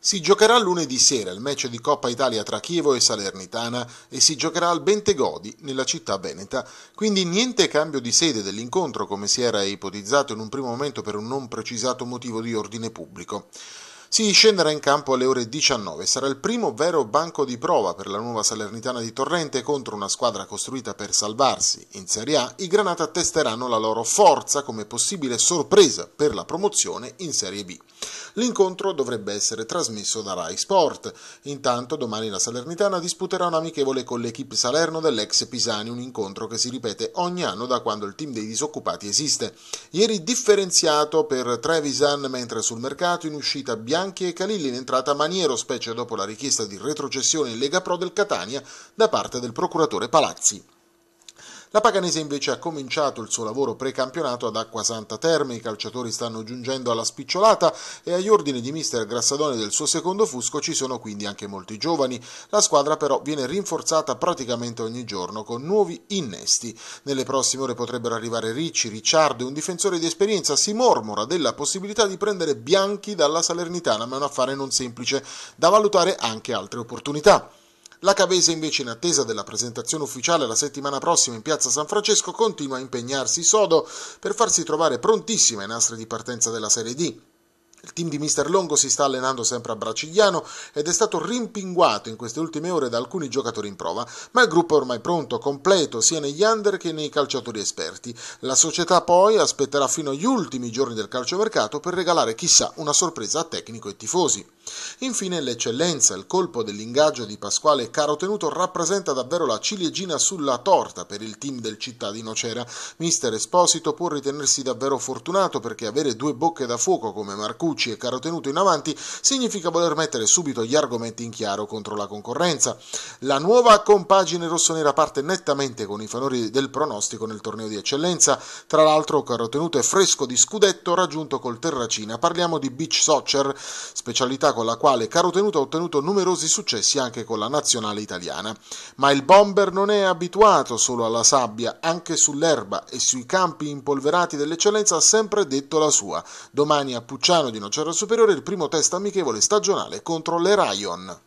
Si giocherà lunedì sera il match di Coppa Italia tra Chievo e Salernitana e si giocherà al Bentegodi nella città veneta, quindi niente cambio di sede dell'incontro come si era ipotizzato in un primo momento per un non precisato motivo di ordine pubblico. Si scenderà in campo alle ore 19. Sarà il primo vero banco di prova per la nuova Salernitana di Torrente contro una squadra costruita per salvarsi. In Serie A i Granata testeranno la loro forza come possibile sorpresa per la promozione in Serie B. L'incontro dovrebbe essere trasmesso da Rai Sport. Intanto domani la Salernitana disputerà un amichevole con l'equipe Salerno dell'ex Pisani, un incontro che si ripete ogni anno da quando il team dei disoccupati esiste. Ieri differenziato per Trevisan mentre sul mercato in uscita Bianchi e Calilli in entrata Maniero, specie dopo la richiesta di retrocessione in Lega Pro del Catania da parte del procuratore Palazzi. La Paganese invece ha cominciato il suo lavoro precampionato ad acqua santa terme, i calciatori stanno giungendo alla spicciolata e agli ordini di mister Grassadone del suo secondo Fusco ci sono quindi anche molti giovani. La squadra però viene rinforzata praticamente ogni giorno con nuovi innesti. Nelle prossime ore potrebbero arrivare Ricci, Ricciardo e un difensore di esperienza. Si mormora della possibilità di prendere Bianchi dalla Salernitana, ma è un affare non semplice, da valutare anche altre opportunità. La Cavese invece in attesa della presentazione ufficiale la settimana prossima in piazza San Francesco continua a impegnarsi sodo per farsi trovare prontissima ai nastri di partenza della Serie D. Il team di Mister Longo si sta allenando sempre a Bracigliano ed è stato rimpinguato in queste ultime ore da alcuni giocatori in prova, ma il gruppo è ormai pronto, completo, sia negli under che nei calciatori esperti. La società poi aspetterà fino agli ultimi giorni del calciomercato per regalare chissà una sorpresa a tecnico e tifosi. Infine l'eccellenza, il colpo dell'ingaggio di Pasquale Caro Tenuto rappresenta davvero la ciliegina sulla torta per il team del cittadino Cera. Mister Esposito può ritenersi davvero fortunato perché avere due bocche da fuoco come Marcucci e Caro Tenuto in avanti significa voler mettere subito gli argomenti in chiaro contro la concorrenza. La nuova compagine rossonera parte nettamente con i favori del pronostico nel torneo di eccellenza. Tra l'altro Caro Tenuto è fresco di scudetto raggiunto col Terracina. Parliamo di beach soccer, specialità con la quale Carotenuto ha ottenuto numerosi successi anche con la nazionale italiana. Ma il bomber non è abituato solo alla sabbia, anche sull'erba e sui campi impolverati dell'eccellenza ha sempre detto la sua. Domani a Pucciano di Nocera Superiore il primo test amichevole stagionale contro le Rayon.